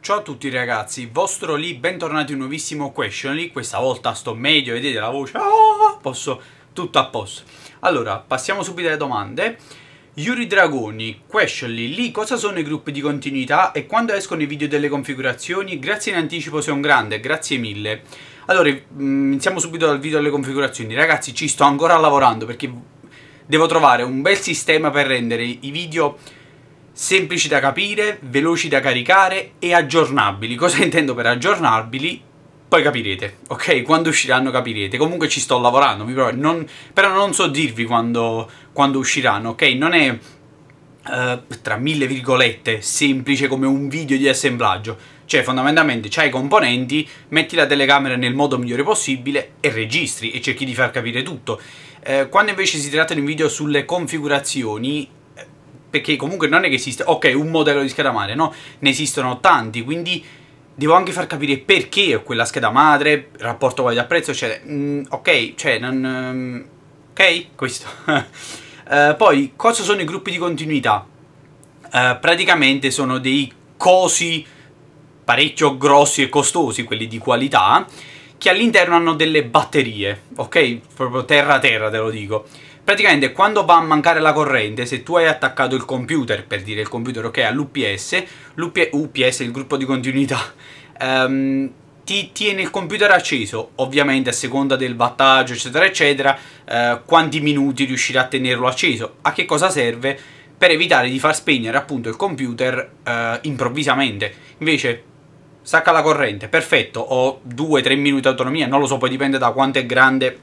Ciao a tutti ragazzi, vostro lì, bentornati in un nuovissimo Questionly questa volta sto meglio, vedete la voce, ah, posso, tutto a posto. Allora, passiamo subito alle domande. Yuri Dragoni, Questionly, lì cosa sono i gruppi di continuità e quando escono i video delle configurazioni? Grazie in anticipo, sei un grande, grazie mille. Allora, mm, iniziamo subito dal video delle configurazioni. Ragazzi, ci sto ancora lavorando perché devo trovare un bel sistema per rendere i video semplici da capire, veloci da caricare e aggiornabili. Cosa intendo per aggiornabili? Poi capirete, ok? Quando usciranno capirete. Comunque ci sto lavorando, non, però non so dirvi quando, quando usciranno, ok? Non è, eh, tra mille virgolette, semplice come un video di assemblaggio. Cioè, fondamentalmente, c'hai i componenti, metti la telecamera nel modo migliore possibile e registri e cerchi di far capire tutto. Eh, quando invece si tratta di un video sulle configurazioni, perché comunque non è che esiste, ok, un modello di scheda madre, no? Ne esistono tanti, quindi devo anche far capire perché quella scheda madre, rapporto qualità-prezzo, eccetera. Mm, ok, cioè, non... Ehm, ok, questo. uh, poi, cosa sono i gruppi di continuità? Uh, praticamente sono dei cosi parecchio grossi e costosi, quelli di qualità, che all'interno hanno delle batterie, ok? Proprio terra-terra te lo dico praticamente quando va a mancare la corrente, se tu hai attaccato il computer, per dire il computer, ok, all'UPS, l'UPS, UPS, il gruppo di continuità, um, ti tiene il computer acceso, ovviamente a seconda del wattaggio, eccetera, eccetera, eh, quanti minuti riuscirà a tenerlo acceso. A che cosa serve? Per evitare di far spegnere appunto il computer eh, improvvisamente. Invece stacca la corrente, perfetto, ho 2-3 minuti di autonomia, non lo so, poi dipende da quanto è grande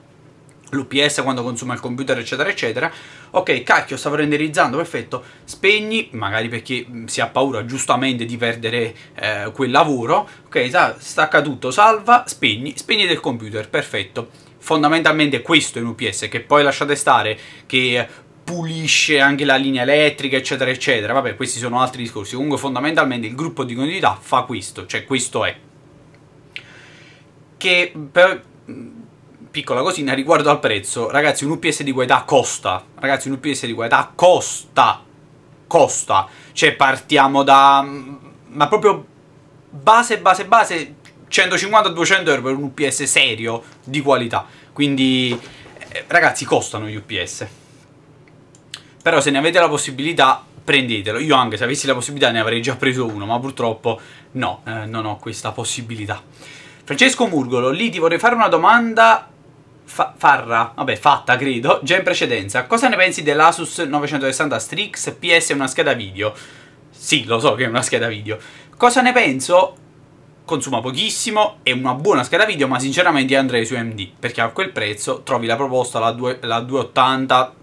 l'UPS quando consuma il computer eccetera eccetera ok cacchio stavo renderizzando perfetto spegni magari perché mm, si ha paura giustamente di perdere eh, quel lavoro ok stacca tutto salva spegni spegni del computer perfetto fondamentalmente questo è un UPS che poi lasciate stare che pulisce anche la linea elettrica eccetera eccetera vabbè questi sono altri discorsi comunque fondamentalmente il gruppo di continuità fa questo cioè questo è che per piccola cosina riguardo al prezzo. Ragazzi, un UPS di qualità costa. Ragazzi, un UPS di qualità costa. Costa. Cioè, partiamo da... Mm, ma proprio base, base, base... 150-200 euro per un UPS serio di qualità. Quindi, eh, ragazzi, costano gli UPS. Però se ne avete la possibilità, prendetelo. Io anche se avessi la possibilità ne avrei già preso uno, ma purtroppo no, eh, non ho questa possibilità. Francesco Murgolo, lì ti vorrei fare una domanda fa farra, vabbè fatta credo, già in precedenza. Cosa ne pensi dell'Asus 960 Strix PS una scheda video? Sì, lo so che è una scheda video. Cosa ne penso? Consuma pochissimo, è una buona scheda video, ma sinceramente andrei su AMD, perché a quel prezzo trovi la proposta, la, 2, la 280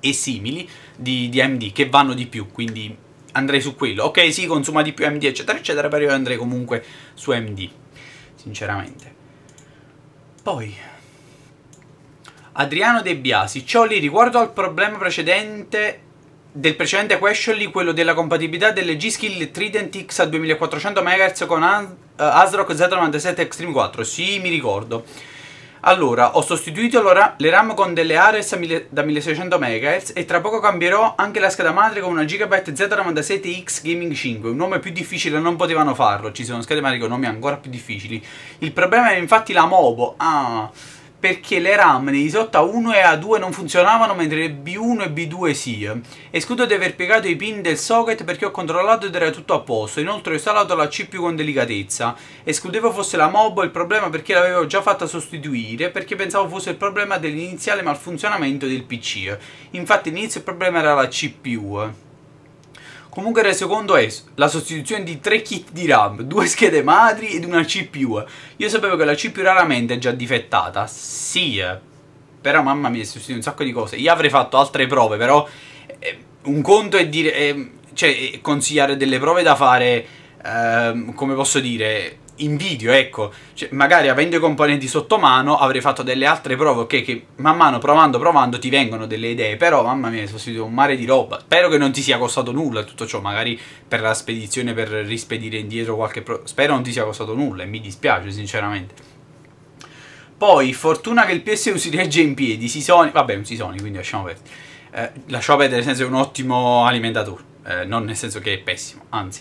e simili di, di MD, che vanno di più, quindi andrei su quello. Ok, sì, consuma di più AMD, eccetera, eccetera, però io andrei comunque su AMD, sinceramente. Poi, Adriano De Biasi, ciò lì riguardo al problema precedente del precedente Questionly, quello della compatibilità delle G-Skill Trident X a 2400 MHz con eh, ASRock Z97 Extreme 4, sì mi ricordo. Allora, ho sostituito le RAM con delle Ares da 1600 MHz e tra poco cambierò anche la scheda madre con una Gigabyte Z97X Gaming 5. Un nome più difficile non potevano farlo, ci sono schede madre con nomi ancora più difficili. Il problema è infatti la MOBO. Ah perché le RAM nei SOT A1 e A2 non funzionavano mentre le B1 e B2 sì. Escludo di aver piegato i pin del socket perché ho controllato ed era tutto a posto, inoltre ho installato la CPU con delicatezza. Escludevo fosse la MOB il problema perché l'avevo già fatta sostituire perché pensavo fosse il problema dell'iniziale malfunzionamento del PC. Infatti all'inizio il problema era la CPU. Comunque il secondo è la sostituzione di tre kit di RAM, due schede madri ed una CPU. Io sapevo che la CPU raramente è già difettata. Sì, eh. però mamma mia, è sostituito un sacco di cose. Io avrei fatto altre prove, però eh, un conto è dire... Eh, cioè, eh, consigliare delle prove da fare... Eh, come posso dire invidio, ecco. Cioè, magari avendo i componenti sotto mano avrei fatto delle altre prove, ok, che man mano provando provando ti vengono delle idee, però mamma mia, sono stato un mare di roba. Spero che non ti sia costato nulla tutto ciò, magari per la spedizione, per rispedire indietro qualche pro... Spero non ti sia costato nulla e mi dispiace sinceramente. Poi, fortuna che il PSU si regge in piedi, si soni... Vabbè, si soni, quindi lasciamo perdere. Eh, lasciamo perdere nel senso che è un ottimo alimentatore, eh, non nel senso che è pessimo, anzi.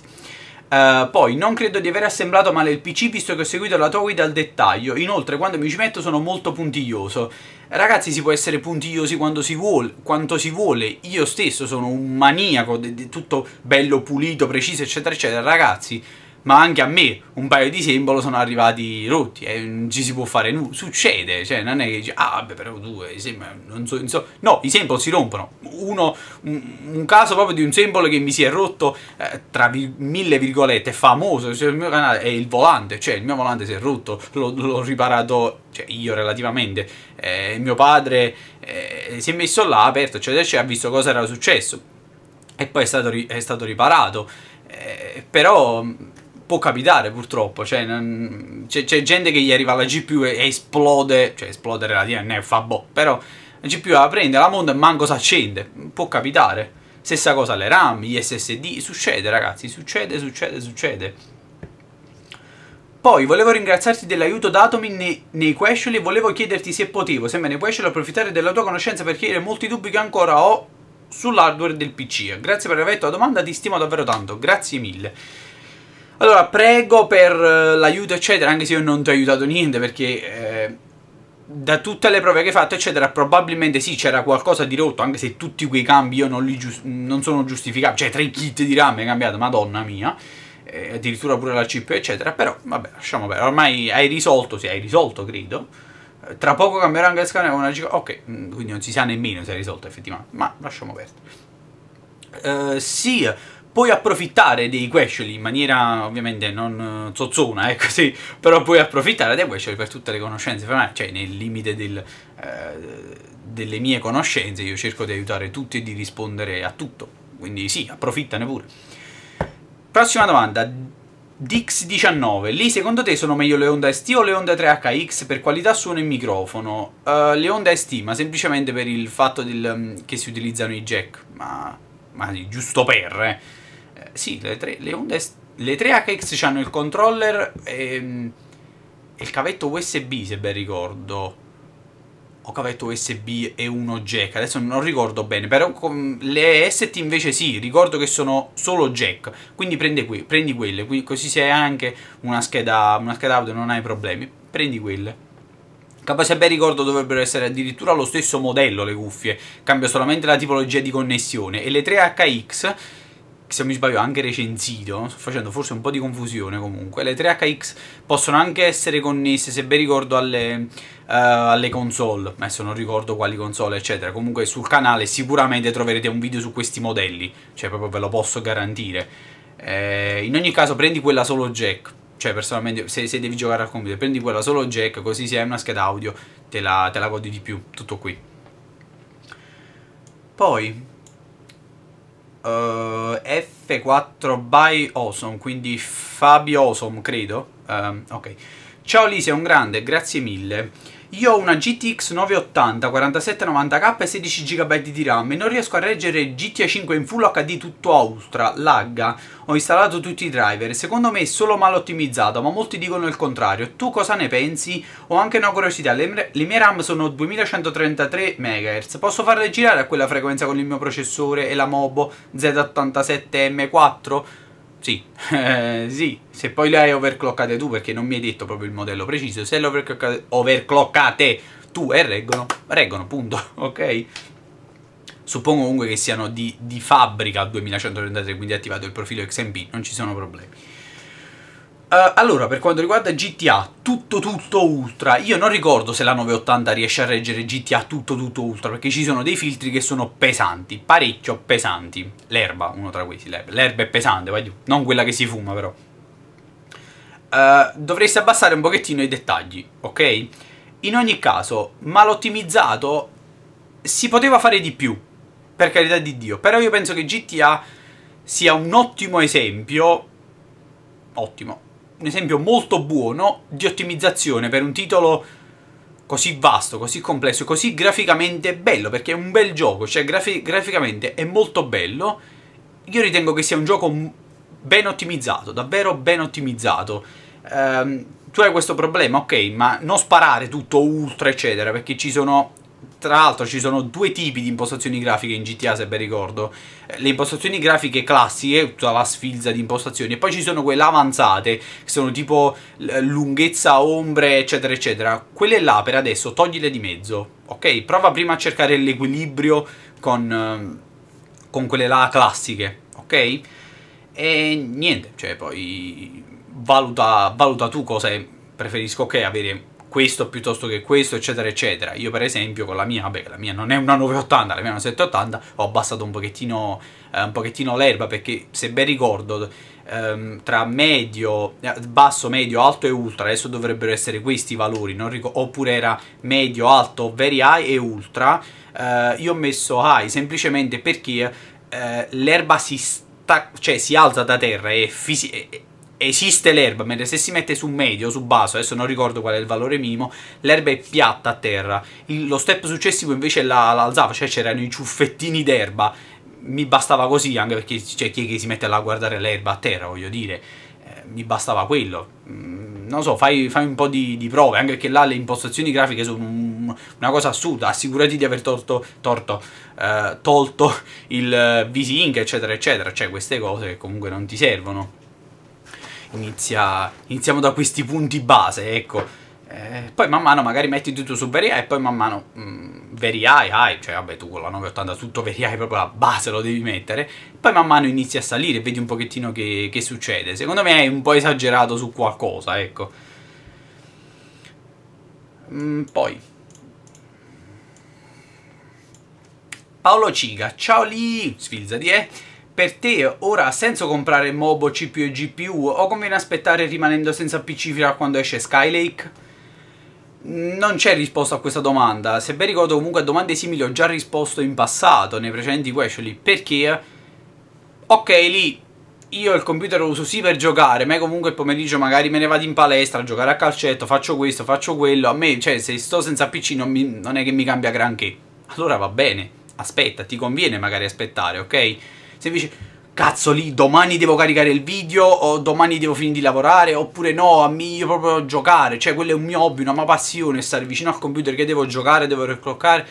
Uh, poi, non credo di aver assemblato male il PC visto che ho seguito la tua guida al dettaglio. Inoltre, quando mi ci metto sono molto puntiglioso. Ragazzi, si può essere puntigliosi quando si vuole, quanto si vuole. Io stesso sono un maniaco, tutto bello, pulito, preciso, eccetera, eccetera. Ragazzi, ma anche a me un paio di sembolo sono arrivati rotti e eh, non ci si può fare nulla, succede, cioè non è che dici, ah vabbè però due, non so, non so. no, i sembolo si rompono, Uno, un, un, caso proprio di un sembolo che mi si è rotto eh, tra vi, mille virgolette, famoso sul cioè, mio canale, è il volante, cioè il mio volante si è rotto, l'ho riparato cioè io relativamente, eh, mio padre eh, si è messo là, aperto, eccetera, eccetera, ha visto cosa era successo e poi è stato, ri è stato riparato, eh, però può capitare purtroppo, cioè, non, c'è, c'è, gente che gli arriva la GPU e, e esplode, cioè esplode relativamente DNF, fa boh, però la GPU la prende, la monta e manco si accende, può capitare. Stessa cosa alle RAM, gli SSD, succede ragazzi, succede, succede, succede. Poi volevo ringraziarti dell'aiuto datomi nei, nei question e volevo chiederti se potevo, se me ne puoi scegliere approfittare della tua conoscenza per chiedere molti dubbi che ancora ho sull'hardware del PC. Grazie per aver fatto la domanda, ti stimo davvero tanto, grazie mille. Allora, prego per eh, l'aiuto, eccetera, anche se io non ti ho aiutato niente, perché eh, da tutte le prove che hai fatto, eccetera, probabilmente sì, c'era qualcosa di rotto, anche se tutti quei cambi io non, giust non sono giustificati, cioè tre kit di RAM è cambiato, madonna mia, eh, addirittura pure la chip, eccetera, però vabbè, lasciamo perdere, ormai hai risolto, sì, hai risolto, credo. Eh, tra poco cambierà anche il scanner con una giga. Ok, mm, quindi non si sa nemmeno se è risolto effettivamente. Ma lasciamo perdere. Uh, sì, puoi approfittare dei Questioli in maniera ovviamente non eh, zozzona, eh, così, però puoi approfittare dei Questioli per tutte le conoscenze, cioè nel limite del, eh, delle mie conoscenze io cerco di aiutare tutti e di rispondere a tutto, quindi sì, approfittane pure. Prossima domanda, Dix19, lì secondo te sono meglio le Honda ST o le Honda 3HX per qualità suono e microfono? Uh, le Honda ST, ma semplicemente per il fatto del, um, che si utilizzano i jack, ma, ma giusto per, eh sì, le tre, le, onde, le tre HX hanno il controller e, e il cavetto USB, se ben ricordo o cavetto USB e uno jack, adesso non ricordo bene, però le ST invece sì, ricordo che sono solo jack, quindi prendi, que prendi quelle, quindi così se hai anche una scheda, una scheda audio non hai problemi, prendi quelle. Se ben ricordo dovrebbero essere addirittura lo stesso modello le cuffie, cambia solamente la tipologia di connessione e le 3HX che se non mi sbaglio anche recensito, sto facendo forse un po' di confusione comunque, le 3HX possono anche essere connesse, se ben ricordo, alle, uh, alle console, adesso non ricordo quali console, eccetera, comunque sul canale sicuramente troverete un video su questi modelli, cioè proprio ve lo posso garantire. Eh, in ogni caso prendi quella solo jack, cioè personalmente se, se, devi giocare al computer prendi quella solo jack così se hai una scheda audio te la, te la godi di più tutto qui poi Uh, eh, F4 by Awesome, quindi Fabio Awesome, credo. Um, ok. Ciao Lise, un grande, grazie mille. Io ho una GTX 980, 4790K e 16 GB di RAM e non riesco a reggere GTA 5 in Full HD tutto a ultra, lagga. Ho installato tutti i driver, secondo me è solo mal ottimizzato, ma molti dicono il contrario. Tu cosa ne pensi? Ho anche una curiosità, le, le mie RAM sono 2133 MHz, posso farle girare a quella frequenza con il mio processore e la Mobo Z87M4? Sì, sì, se poi le hai overclockate tu, perché non mi hai detto proprio il modello preciso, se le overclockate, overclockate tu e reggono, reggono, punto, ok? Suppongo comunque che siano di, di fabbrica 2133, quindi attivato il profilo XMP, non ci sono problemi. Uh, allora, per quanto riguarda GTA, tutto tutto ultra, io non ricordo se la 980 riesce a reggere GTA tutto tutto ultra, perché ci sono dei filtri che sono pesanti, parecchio pesanti. L'erba, uno tra questi, l'erba è pesante, vai giù, non quella che si fuma però. Uh, dovresti abbassare un pochettino i dettagli, ok? In ogni caso, mal ottimizzato, si poteva fare di più, per carità di Dio, però io penso che GTA sia un ottimo esempio... Ottimo, un esempio molto buono di ottimizzazione per un titolo così vasto, così complesso, così graficamente bello, perché è un bel gioco, cioè grafi graficamente è molto bello. Io ritengo che sia un gioco ben ottimizzato, davvero ben ottimizzato. Ehm, tu hai questo problema, ok, ma non sparare tutto ultra, eccetera, perché ci sono tra l'altro ci sono due tipi di impostazioni grafiche in GTA se ben ricordo. Eh, le impostazioni grafiche classiche, tutta la sfilza di impostazioni, e poi ci sono quelle avanzate, che sono tipo lunghezza, ombre, eccetera, eccetera. Quelle là per adesso toglile di mezzo, ok? Prova prima a cercare l'equilibrio con, ehm, con quelle là classiche, ok? E niente, cioè poi valuta, valuta tu cosa preferisco ok avere questo piuttosto che questo, eccetera, eccetera. Io per esempio con la mia, vabbè, la mia non è una 980, la mia è una 780, ho abbassato un pochettino, eh, un pochettino l'erba perché se ben ricordo ehm, tra medio, eh, basso, medio, alto e ultra, adesso dovrebbero essere questi i valori, oppure era medio, alto, very high e ultra, eh, io ho messo high semplicemente perché eh, l'erba si sta cioè si alza da terra e, esiste l'erba, mentre se si mette su medio, su basso, adesso non ricordo qual è il valore minimo, l'erba è piatta a terra. Il, lo step successivo invece la, l'alzava, cioè c'erano i ciuffettini d'erba. Mi bastava così, anche perché c'è chi è che si mette là a guardare l'erba a terra, voglio dire. Eh, mi bastava quello. Mm, non so, fai, fai un po' di, di, prove, anche perché là le impostazioni grafiche sono un, una cosa assurda. Assicurati di aver torto, torto, eh, tolto il eh, VSync, eccetera, eccetera. Cioè, queste cose che comunque non ti servono inizia, iniziamo da questi punti base, ecco. Eh, poi man mano magari metti tutto su Veria e poi man mano mh, mm, Veria hai, cioè vabbè tu con la 980 tutto Veria proprio la base lo devi mettere, poi man mano inizi a salire e vedi un pochettino che, che succede. Secondo me è un po' esagerato su qualcosa, ecco. Mm, poi Paolo Ciga, ciao lì, sfilza di eh per te ora ha senso comprare MOBO, CPU e GPU o conviene aspettare rimanendo senza PC fino a quando esce Skylake? Non c'è risposta a questa domanda, se ben ricordo comunque a domande simili ho già risposto in passato, nei precedenti question, perché ok lì io il computer lo uso sì per giocare, ma comunque il pomeriggio magari me ne vado in palestra a giocare a calcetto, faccio questo, faccio quello, a me, cioè se sto senza PC non, mi, non è che mi cambia granché, allora va bene, aspetta, ti conviene magari aspettare, ok? Se invece cazzo lì domani devo caricare il video o domani devo finire di lavorare oppure no, a mio proprio giocare, cioè quello è un mio hobby, una mia passione, stare vicino al computer che devo giocare, devo recloccare.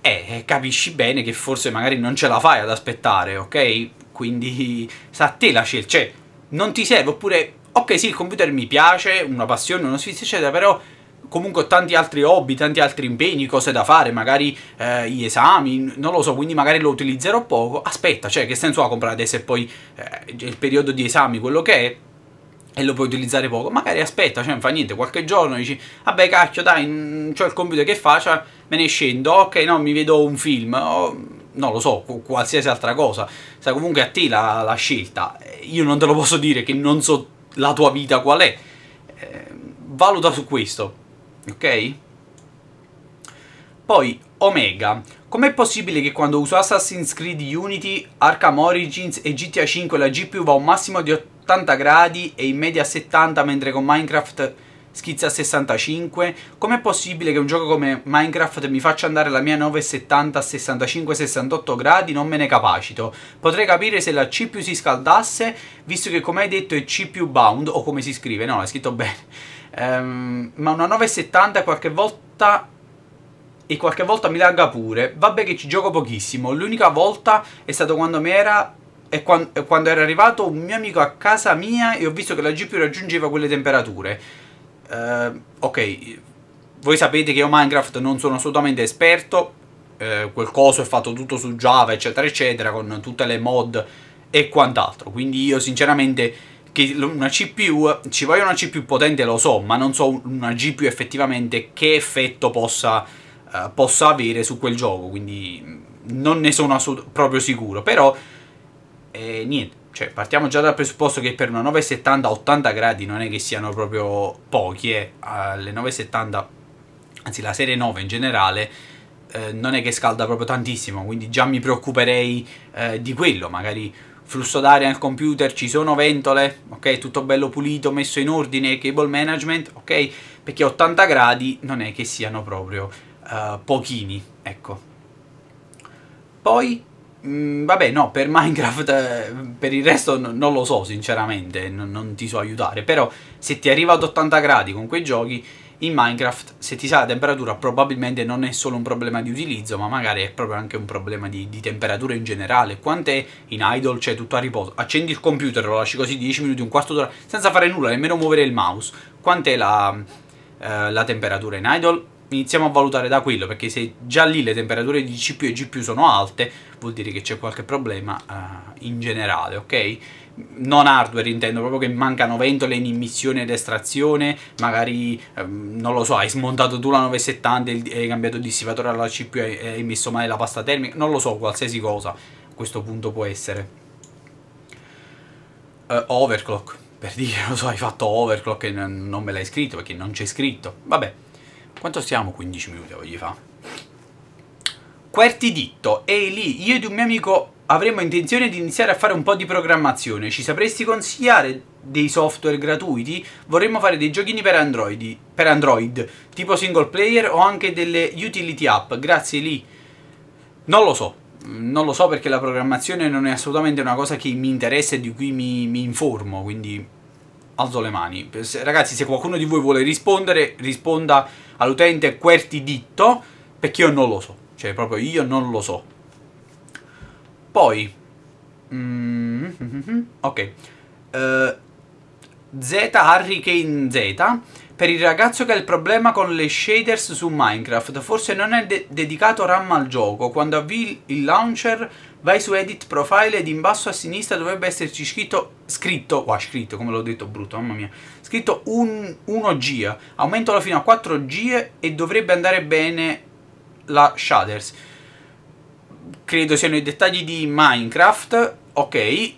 Eh, eh capisci bene che forse magari non ce la fai ad aspettare, ok? Quindi sa a te la scelta, cioè non ti serve oppure ok sì il computer mi piace, una passione, uno sfizio eccetera, però comunque ho tanti altri hobby, tanti altri impegni, cose da fare, magari eh, gli esami, non lo so, quindi magari lo utilizzerò poco. Aspetta, cioè che senso ha comprare adesso e poi eh, il periodo di esami, quello che è, e lo puoi utilizzare poco? Magari aspetta, cioè non fa niente, qualche giorno dici, vabbè cacchio dai, mm, ho il computer che faccio, me ne scendo, ok no, mi vedo un film, oh, non lo so, qualsiasi altra cosa. Sai, comunque a te la, la scelta, io non te lo posso dire che non so la tua vita qual è. Eh, valuta su questo ok? Poi Omega. Com'è possibile che quando uso Assassin's Creed Unity, Arkham Origins e GTA 5 la GPU va a un massimo di 80 gradi e in media 70 mentre con Minecraft schizza a 65? Com'è possibile che un gioco come Minecraft mi faccia andare la mia 970 a 65-68 gradi? Non me ne capacito. Potrei capire se la CPU si scaldasse, visto che come hai detto è CPU bound, o come si scrive, no, l'hai scritto bene Um, ma una 9,70 qualche volta e qualche volta mi lagga pure. Vabbè che ci gioco pochissimo. L'unica volta è stato quando mi era e quando, quando, era arrivato un mio amico a casa mia e ho visto che la GPU raggiungeva quelle temperature. Uh, ok, voi sapete che io Minecraft non sono assolutamente esperto. Uh, quel coso è fatto tutto su Java, eccetera, eccetera, con tutte le mod e quant'altro. Quindi io sinceramente che una CPU ci voglia una CPU potente lo so, ma non so una GPU effettivamente che effetto possa, uh, possa avere su quel gioco, quindi mm, non ne sono proprio sicuro, però eh, niente, cioè partiamo già dal presupposto che per una 970 80 gradi non è che siano proprio pochi, eh. alle 970 anzi la serie 9 in generale eh, non è che scalda proprio tantissimo, quindi già mi preoccuperei eh, di quello, magari flusso d'aria nel computer, ci sono ventole, ok, tutto bello pulito, messo in ordine, cable management, ok, perché 80 gradi non è che siano proprio uh, pochini, ecco. Poi, mh, mm, vabbè, no, per Minecraft, eh, per il resto n- non lo so sinceramente, n- non ti so aiutare, però se ti arriva ad 80 gradi con quei giochi in Minecraft se ti sale la temperatura probabilmente non è solo un problema di utilizzo, ma magari è proprio anche un problema di, di temperatura in generale. Quant'è in idle, cioè tutto a riposo? Accendi il computer, lo lasci così 10 minuti, un quarto d'ora, senza fare nulla, nemmeno muovere il mouse. Quant'è la, eh, la temperatura in idle? Iniziamo a valutare da quello, perché se già lì le temperature di CPU e GPU sono alte, vuol dire che c'è qualche problema eh, in generale, ok? non hardware intendo, proprio che mancano ventole in immissione ed estrazione, magari ehm, non lo so, hai smontato tu la 970 e hai cambiato il dissipatore alla CPU e hai messo male la pasta termica, non lo so, qualsiasi cosa a questo punto può essere. Uh, overclock, per dire, lo so, hai fatto overclock e non me l'hai scritto perché non c'è scritto. Vabbè, quanto siamo? 15 minuti, voglio fa. Quarti ditto, e lì io di un mio amico avremmo intenzione di iniziare a fare un po' di programmazione. Ci sapresti consigliare dei software gratuiti? Vorremmo fare dei giochini per Android, per Android tipo single player o anche delle utility app. Grazie lì. Non lo so. Non lo so perché la programmazione non è assolutamente una cosa che mi interessa e di cui mi, mi informo, quindi alzo le mani. Ragazzi, se qualcuno di voi vuole rispondere, risponda all'utente QWERTY Ditto, perché io non lo so. Cioè, proprio io non lo so. Poi, mm ok, uh, Z Hurricane Z per il ragazzo che ha il problema con le shaders su Minecraft, forse non è de dedicato RAM al gioco. Quando avvii il launcher, vai su Edit Profile ed in basso a sinistra dovrebbe esserci scritto, scritto, qua wow, scritto, come l'ho detto brutto, mamma mia, scritto 1G, aumentalo fino a 4G e dovrebbe andare bene la shaders credo siano i dettagli di Minecraft, ok,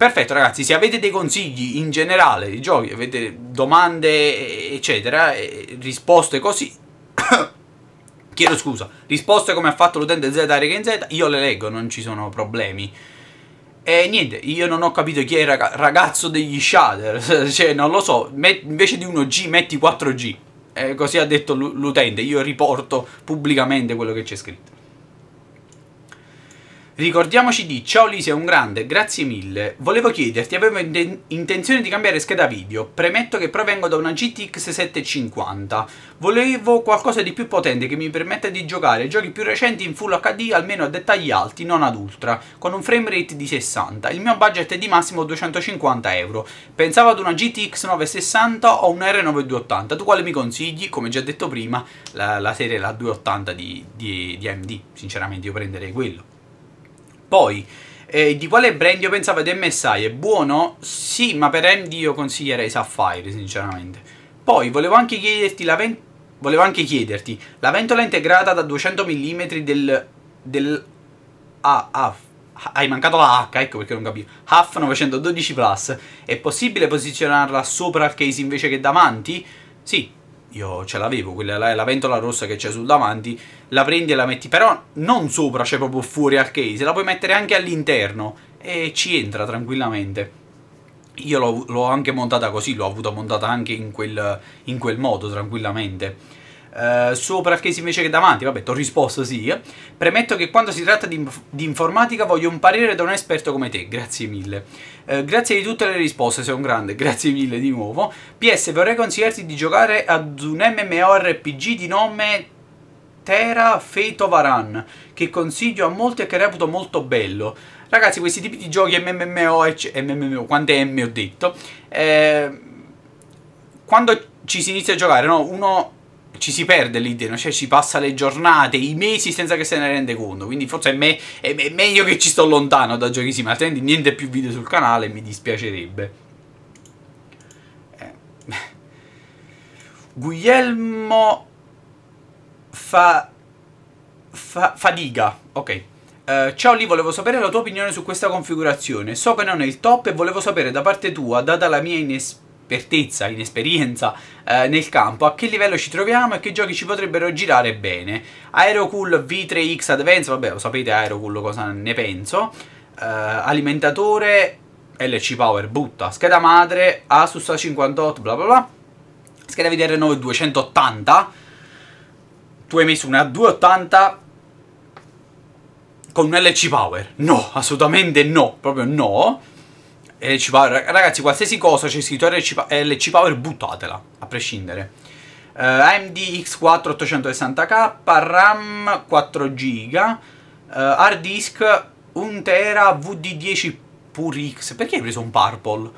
Perfetto ragazzi, se avete dei consigli in generale di giochi, avete domande eccetera, risposte così, chiedo scusa, risposte come ha fatto l'utente ZRKNZ, io le leggo, non ci sono problemi. E niente, io non ho capito chi è il ragazzo degli shader, cioè non lo so, Met invece di 1G metti 4G, eh, così ha detto l'utente, io riporto pubblicamente quello che c'è scritto. Ricordiamoci di Ciao Lise, un grande, grazie mille. Volevo chiederti, avevo in intenzione di cambiare scheda video. Premetto che provengo da una GTX 750. Volevo qualcosa di più potente che mi permetta di giocare giochi più recenti in Full HD almeno a dettagli alti, non ad ultra, con un frame rate di 60. Il mio budget è di massimo 250 euro. Pensavo ad una GTX 960 o una R9280. Tu quale mi consigli? Come già detto prima, la, la serie la 280 di, di, di AMD. Sinceramente io prenderei quello. Poi, eh, di quale brand io pensavo di MSI? È buono? Sì, ma per MD io consiglierei Sapphire, sinceramente. Poi, volevo anche chiederti la, ven anche chiederti, la ventola integrata da 200 mm del... del ah, ah, hai mancato la H, ecco perché non capisco. HAF 912 Plus. È possibile posizionarla sopra il case invece che davanti? Sì, io ce l'avevo, quella la, la, ventola rossa che c'è sul davanti, la prendi e la metti, però non sopra, c'è proprio fuori al case, la puoi mettere anche all'interno e ci entra tranquillamente. Io l'ho, anche montata così, l'ho avuta montata anche in quel, in quel modo tranquillamente eh, sopra il case invece che davanti, vabbè, ti ho risposto sì. Premetto che quando si tratta di, di, informatica voglio un parere da un esperto come te, grazie mille. Eh, grazie di tutte le risposte, sei un grande, grazie mille di nuovo. PS, vorrei consigliarti di giocare ad un MMORPG di nome Terra Fate of Aran, che consiglio a molti e che reputo molto bello. Ragazzi, questi tipi di giochi MMO, MMO quante M ho detto, eh, quando ci si inizia a giocare, no? Uno ci si perde lì dentro, cioè ci passa le giornate, i mesi senza che se ne rende conto, quindi forse è, me è, è meglio che ci sto lontano da giochissimi, altrimenti niente più video sul canale, mi dispiacerebbe. Eh. Guglielmo fa... fa... Fadiga, ok. Uh, ciao lì, volevo sapere la tua opinione su questa configurazione. So che non è il top e volevo sapere da parte tua, data la mia inesperienza infertezza, inesperienza eh, nel campo, a che livello ci troviamo e che giochi ci potrebbero girare bene. Aerocool V3X Advance, vabbè lo sapete Aerocool cosa ne penso, eh, alimentatore LC Power butta, scheda madre Asus A58 bla bla bla, scheda VDR 9280, tu hai messo una 280 con un LC Power, no, assolutamente no, proprio no. LC Power, ragazzi qualsiasi cosa c'è scritto LC Power buttatela, a prescindere. Uh, AMD X4 860K, RAM 4 GB, uh, hard disk 1 tera VD10 PurX. Perché hai preso un purple?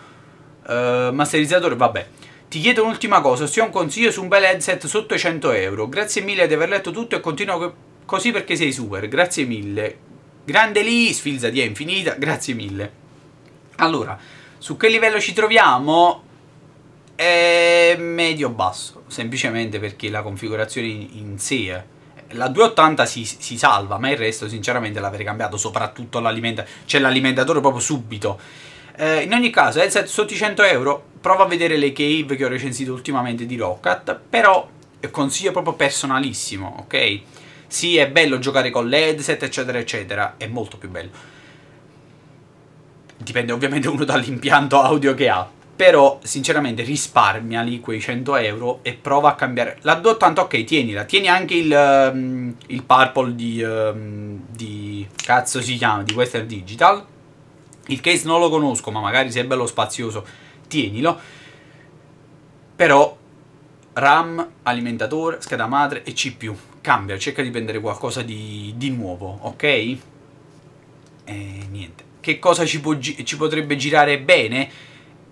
Uh, masterizzatore, vabbè. Ti chiedo un'ultima cosa, ossia un consiglio su un bel headset sotto i 100 euro. Grazie mille di aver letto tutto e continuo così perché sei super. Grazie mille. Grande lì, sfilza di è infinita. Grazie mille. Allora, su che livello ci troviamo? È medio-basso, semplicemente perché la configurazione in sé è eh. la 280 si, si, salva, ma il resto sinceramente l'avrei cambiato, soprattutto l'alimentatore, c'è cioè l'alimentatore proprio subito. Eh, in ogni caso, headset eh, sotto i 100 euro, provo a vedere le cave che ho recensito ultimamente di Rocket, però consiglio proprio personalissimo, ok? Sì, è bello giocare con l'headset, eccetera, eccetera, è molto più bello dipende ovviamente uno dall'impianto audio che ha. Però, sinceramente, risparmiali quei 100 euro e prova a cambiare. La tanto, ok, tienila. Tieni anche il, um, il Purple di, um, di... cazzo si chiama? Di Western Digital. Il case non lo conosco, ma magari se è bello spazioso, tienilo. Però RAM, alimentatore, scheda madre e CPU. Cambia, cerca di prendere qualcosa di, di nuovo, ok? E niente che cosa ci, può, ci potrebbe girare bene?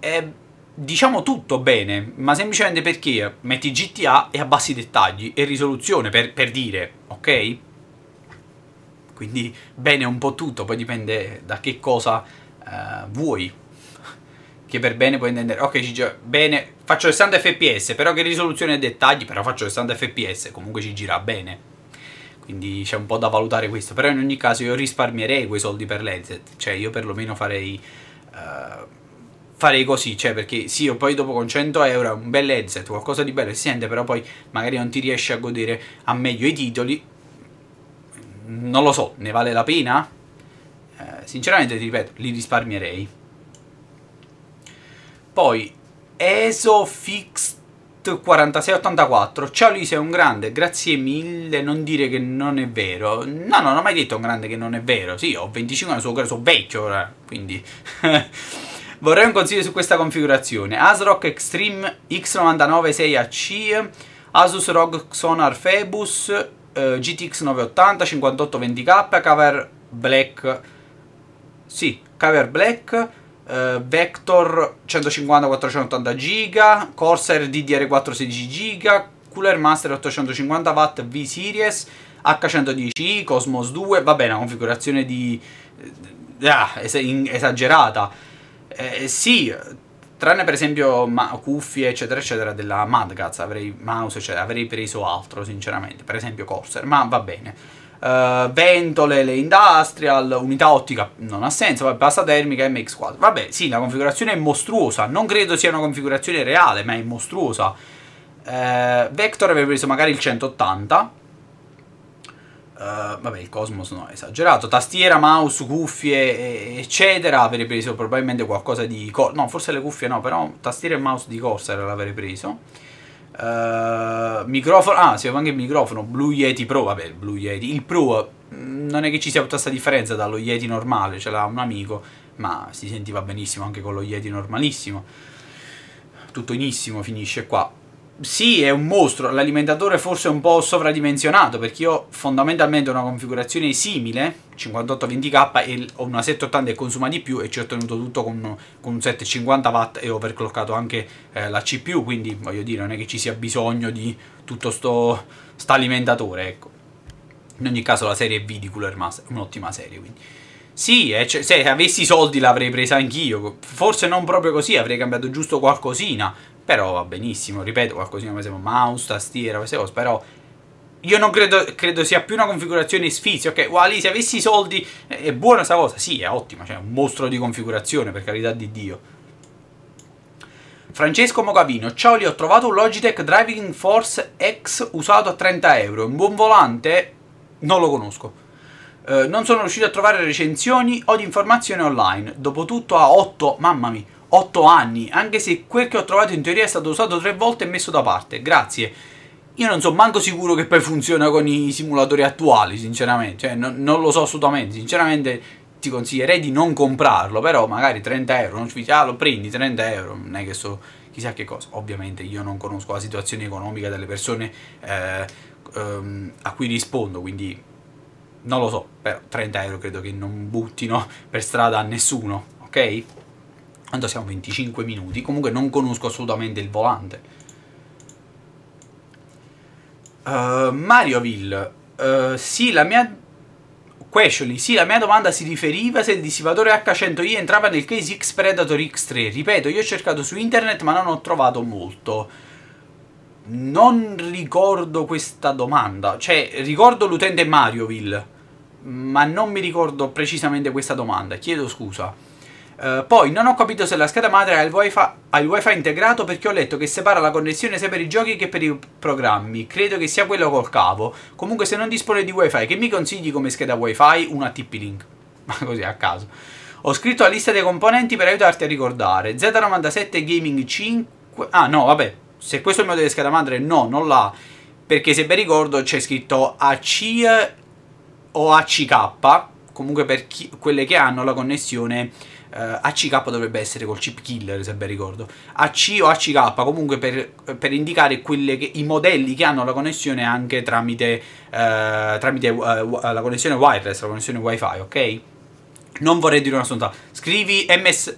Eh, diciamo tutto bene, ma semplicemente perché metti GTA e a bassi dettagli e risoluzione, per, per dire, ok? Quindi bene un po' tutto, poi dipende da che cosa eh, vuoi. Che per bene puoi intendere, ok, ci gira bene, faccio 60 fps, però che risoluzione e dettagli, però faccio 60 fps, comunque ci gira bene quindi c'è un po' da valutare questo, però in ogni caso io risparmierei quei soldi per l'headset, cioè io perlomeno farei... Uh, farei così, cioè perché sì, io poi dopo con 100 euro un bel headset, qualcosa di bello si sente, però poi magari non ti riesci a godere a meglio i titoli, non lo so, ne vale la pena? Eh, sinceramente ti ripeto, li risparmierei. Poi, ESO Fixed 4684 Ciao Lisa è un grande, grazie mille, non dire che non è vero. No, non ho mai detto un grande che non è vero. Sì, ho 25 anni, sono, sono vecchio ora, quindi... Vorrei un consiglio su questa configurazione. ASRock Extreme X996AC, Asus ROG Sonar Phoebus, eh, GTX 980, 5820K, Cover Black... Sì, Cover Black... Uh, Vector 150-480 giga, Corsair DDR4 16 giga, Cooler Master 850 watt V-Series, H110i, Cosmos 2, va bene, una configurazione di... Eh, ah, es- esagerata. Eh, sì, tranne per esempio ma- cuffie eccetera eccetera della Madgaz, avrei mouse eccetera, avrei preso altro sinceramente, per esempio Corsair, ma va bene uh, ventole, le industrial, unità ottica non ha senso, vabbè, pasta termica MX4. Vabbè, sì, la configurazione è mostruosa, non credo sia una configurazione reale, ma è mostruosa. Uh, Vector aveva preso magari il 180. Uh, eh, vabbè, il Cosmos no, è esagerato. Tastiera, mouse, cuffie, eccetera. Avrei preso probabilmente qualcosa di. no, forse le cuffie no, però tastiera e mouse di corsa era l'avrei preso. Eh, microfono, ah, si aveva anche il microfono Blue Yeti Pro, vabbè, il Blue Yeti. Il Pro mm, non è che ci sia tutta questa differenza dallo Yeti normale, ce l'ha un amico, ma si sentiva benissimo anche con lo Yeti normalissimo. Tutto inissimo finisce qua sì, è un mostro, l'alimentatore forse è un po' sovradimensionato perché io ho fondamentalmente una configurazione simile, 5820K e ho una 780 e consuma di più e ci ho ottenuto tutto con, con un 750W e ho overclockato anche eh, la CPU, quindi voglio dire non è che ci sia bisogno di tutto sto, sta alimentatore, ecco. In ogni caso la serie V di Cooler Master è un'ottima serie, quindi. Sì, eh, cioè, se avessi i soldi l'avrei presa anch'io. Forse non proprio così, avrei cambiato giusto qualcosina. Però va benissimo, ripeto, qualcosina come esempio, mouse, tastiera, queste cose, però io non credo, credo sia più una configurazione sfizio, ok? Wally, se avessi i soldi è buona sta cosa, sì, è ottima, cioè è un mostro di configurazione, per carità di Dio. Francesco Mocavino, ciao lì ho trovato un Logitech Driving Force X usato a 30 euro, un buon volante? Non lo conosco. Eh, non sono riuscito a trovare recensioni o di informazioni online, dopotutto a 8, mamma mia, 8 anni, anche se quel che ho trovato in teoria è stato usato 3 volte e messo da parte, grazie. Io non sono manco sicuro che poi funziona con i simulatori attuali, sinceramente, cioè no, non lo so assolutamente, sinceramente ti consiglierei di non comprarlo, però magari 30 euro, non ci dici, ah lo prendi 30 euro, non è che so chissà che cosa, ovviamente io non conosco la situazione economica delle persone eh, ehm, a cui rispondo, quindi non lo so, però 30 euro credo che non buttino per strada a nessuno, ok? Tanto siamo 25 minuti, comunque non conosco assolutamente il volante. Uh, eh, Marioville, uh, sì, la mia... Questioni, sì, la mia domanda si riferiva se il dissipatore H100i entrava nel case X Predator X3. Ripeto, io ho cercato su internet ma non ho trovato molto. Non ricordo questa domanda, cioè ricordo l'utente Marioville, ma non mi ricordo precisamente questa domanda, chiedo scusa. Eh, poi non ho capito se la scheda madre ha il, wifi, ha il, wifi, integrato perché ho letto che separa la connessione sia per i giochi che per i programmi. Credo che sia quello col cavo. Comunque se non dispone di wifi, che mi consigli come scheda wifi? Una TP-Link. Ma così a caso. Ho scritto la lista dei componenti per aiutarti a ricordare. Z97 Gaming 5... Ah no, vabbè. Se questo è il modello di scheda madre, no, non l'ha. Perché se ben ricordo c'è scritto AC o ACK. Comunque per chi, quelle che hanno la connessione Uh, eh, ACK dovrebbe essere col chip killer se ben ricordo AC o ACK comunque per, per indicare che, i modelli che hanno la connessione anche tramite, uh, tramite uh, la connessione wireless la connessione wifi ok non vorrei dire una sonda scrivi ms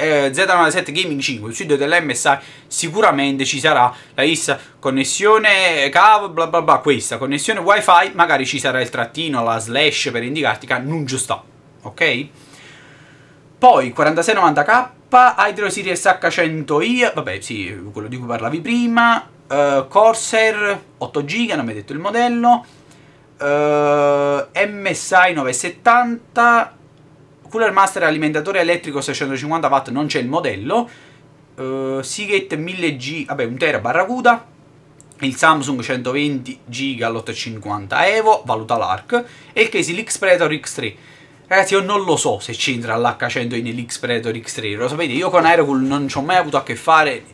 Z97 Gaming 5 il studio dell'MSI sicuramente ci sarà la lista connessione cavo bla bla bla questa connessione wifi magari ci sarà il trattino la slash per indicarti che non giusto ok poi 4690K, Hydro Series H100i, vabbè sì, quello di cui parlavi prima, uh, Corsair 8 GB, non mi hai detto il modello, uh, MSI 970, Cooler Master alimentatore elettrico 650 watt, non c'è il modello, uh, Seagate 1000G, vabbè 1TB barracuda, il Samsung 120 GB all'850 EVO, valuta l'ARC, e il Casey l'X Predator X3. Ragazzi, io non lo so se c'entra l'H100 in l'X Predator X3, lo sapete, io con Aerocool non ci ho mai avuto a che fare,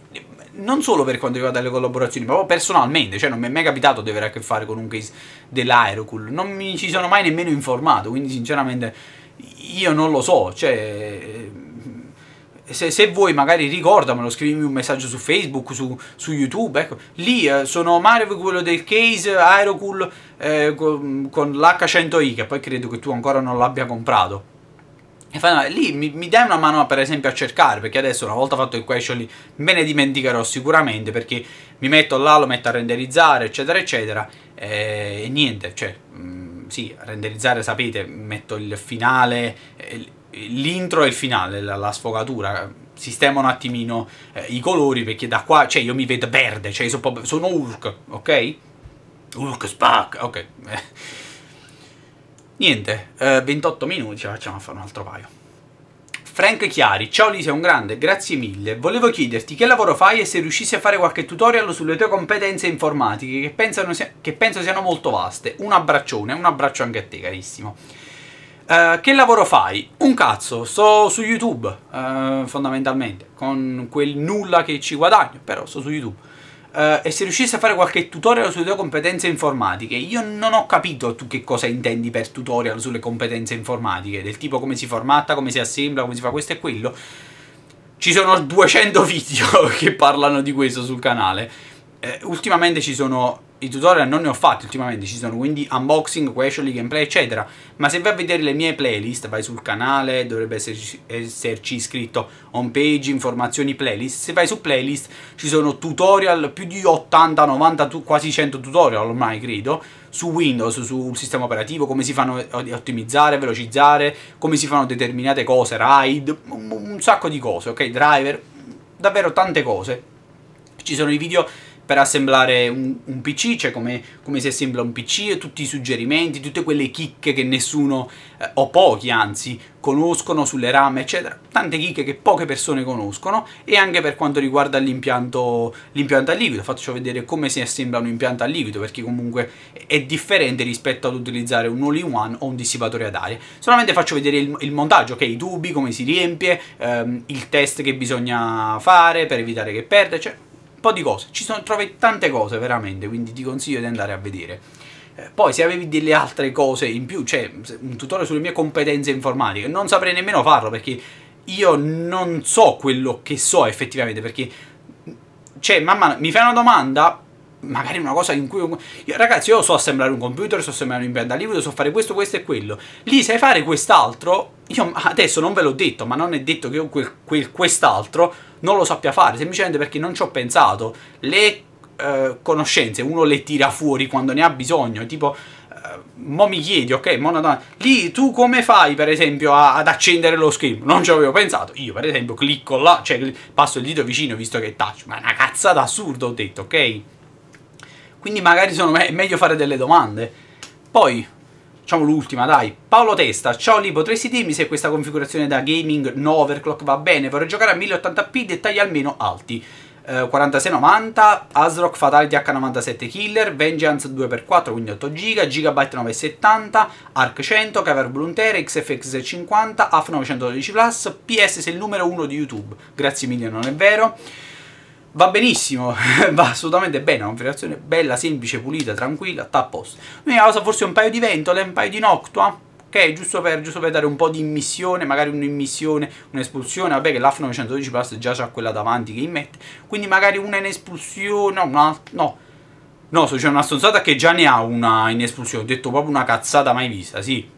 non solo per quanto riguarda le collaborazioni, ma proprio personalmente, cioè non mi è mai capitato di avere a che fare con un case dell'Aerocool, non mi ci sono mai nemmeno informato, quindi sinceramente io non lo so, cioè se, se, vuoi magari ricordamelo, scrivimi un messaggio su Facebook, su, su YouTube, ecco, lì eh, sono Mario quello del case, Aerocool eh, con, con l'H100i, che poi credo che tu ancora non l'abbia comprato. E fai, lì mi, mi, dai una mano per esempio a cercare, perché adesso una volta fatto il question lì me ne dimenticherò sicuramente, perché mi metto là, lo metto a renderizzare, eccetera, eccetera, e, eh, e niente, cioè... Mh, mm, sì, renderizzare sapete, metto il finale, eh, l'intro e il finale, la, la sfogatura, sistema un attimino eh, i colori perché da qua, cioè io mi vedo verde, cioè sono, sono Hulk, ok? Hulk Spack, ok. Niente, eh, 28 minuti, ce la facciamo a fare un altro paio. Frank Chiari, ciao Lisa, un grande, grazie mille. Volevo chiederti che lavoro fai e se riuscissi a fare qualche tutorial sulle tue competenze informatiche che, pensano, che penso siano molto vaste. Un abbraccione, un abbraccio anche a te, carissimo. Uh, che lavoro fai? Un cazzo, sto su YouTube, uh, fondamentalmente, con quel nulla che ci guadagno, però sto su YouTube. Uh, e se riuscissi a fare qualche tutorial sulle tue competenze informatiche, io non ho capito tu che cosa intendi per tutorial sulle competenze informatiche, del tipo come si formatta, come si assembla, come si fa questo e quello. Ci sono 200 video che parlano di questo sul canale. ultimamente ci sono i tutorial non ne ho fatti ultimamente, ci sono quindi unboxing, question, gameplay eccetera, ma se vai a vedere le mie playlist, vai sul canale, dovrebbe esserci, esserci scritto home page, informazioni playlist, se vai su playlist ci sono tutorial, più di 80, 90, quasi 100 tutorial ormai credo, su Windows, sul sistema operativo, come si fanno ottimizzare, velocizzare, come si fanno determinate cose, RAID, un, un sacco di cose, ok? Driver, davvero tante cose. Ci sono i video per assemblare un, un PC, cioè come, come, si assembla un PC e tutti i suggerimenti, tutte quelle chicche che nessuno, eh, o pochi anzi, conoscono sulle rame, eccetera. Tante chicche che poche persone conoscono e anche per quanto riguarda l'impianto, l'impianto a liquido. Faccio vedere come si assembla un impianto a liquido perché comunque è differente rispetto ad utilizzare un all-in-one o un dissipatore ad aria. Solamente faccio vedere il, il montaggio, ok, i tubi, come si riempie, ehm, il test che bisogna fare per evitare che perda, eccetera. Cioè po' di cose, ci sono, trovi tante cose veramente, quindi ti consiglio di andare a vedere. Eh, poi se avevi delle altre cose in più, cioè un tutorial sulle mie competenze informatiche, non saprei nemmeno farlo perché io non so quello che so effettivamente, perché cioè, man mano mi fai una domanda, magari una cosa in cui... Io, ragazzi, io so assemblare un computer, so assemblare un impianto a so fare questo, questo e quello. Lì sai fare quest'altro, io adesso non ve l'ho detto, ma non è detto che io quel, quel quest'altro non lo sappia fare, semplicemente perché non ci ho pensato. Le eh, conoscenze uno le tira fuori quando ne ha bisogno, tipo... Eh, mo mi chiedi, ok, mo lì tu come fai per esempio a, ad accendere lo schermo? Non ci avevo pensato. Io per esempio clicco là, cioè passo il dito vicino visto che è touch, ma è una cazzata assurda ho detto, ok? quindi magari sono me meglio fare delle domande. Poi, facciamo l'ultima, dai. Paolo Testa, ciao lì, potresti dirmi se questa configurazione da gaming no overclock va bene? Vorrei giocare a 1080p, dettagli almeno alti. Eh, 4690, ASRock Fatality H97 Killer, Vengeance 2x4 quindi 8 GB, Gigabyte 970, ARC 100, Cover Bluntera, XFX 50, AF 912 Plus, PS sei il numero 1 di YouTube, grazie mille non è vero, va benissimo, va assolutamente bene, è una configurazione bella, semplice, pulita, tranquilla, sta a posto. L'unica cosa forse un paio di ventole, un paio di noctua, ok? Giusto per, giusto per dare un po' di immissione, magari un'immissione, un'espulsione, vabbè che l'AF 912 Plus già c'ha quella davanti che immette, quindi magari una in espulsione, no, una, no. No, so, c'è una stronzata che già ne ha una in espulsione, ho detto proprio una cazzata mai vista, sì,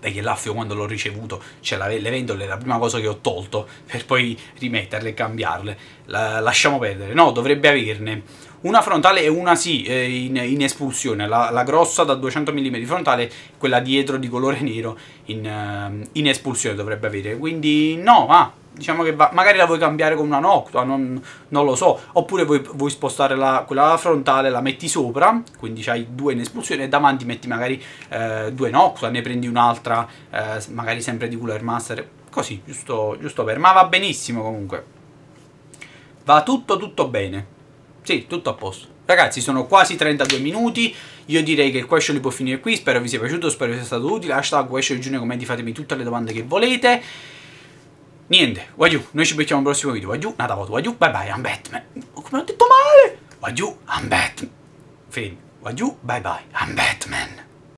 perché l'affio quando l'ho ricevuto, cioè la, le ventole la prima cosa che ho tolto per poi rimetterle e cambiarle, la, lasciamo perdere, no, dovrebbe averne una frontale e una sì eh, in, in, espulsione, la, la, grossa da 200 mm frontale, quella dietro di colore nero in, ehm, in espulsione dovrebbe avere, quindi no, ah, diciamo che va, magari la vuoi cambiare con una Noctua, non, non lo so, oppure vuoi, vuoi spostare la, quella frontale, la metti sopra, quindi hai due in espulsione e davanti metti magari eh, due Noctua, ne prendi un'altra, eh, magari sempre di Cooler Master, così, giusto, giusto per, ma va benissimo comunque. Va tutto tutto bene. Sì, tutto a posto. Ragazzi, sono quasi 32 minuti. Io direi che il question li può finire qui. Spero vi sia piaciuto, spero vi sia stato utile. Hashtag question giù nei commenti, fatemi tutte le domande che volete. Niente, guagliù, noi ci becchiamo al prossimo video, guagliù, nata voto, guagliù, bye bye, I'm Batman. Come ho detto male? Guagliù, I'm Batman. Film, guagliù, bye bye, I'm Batman.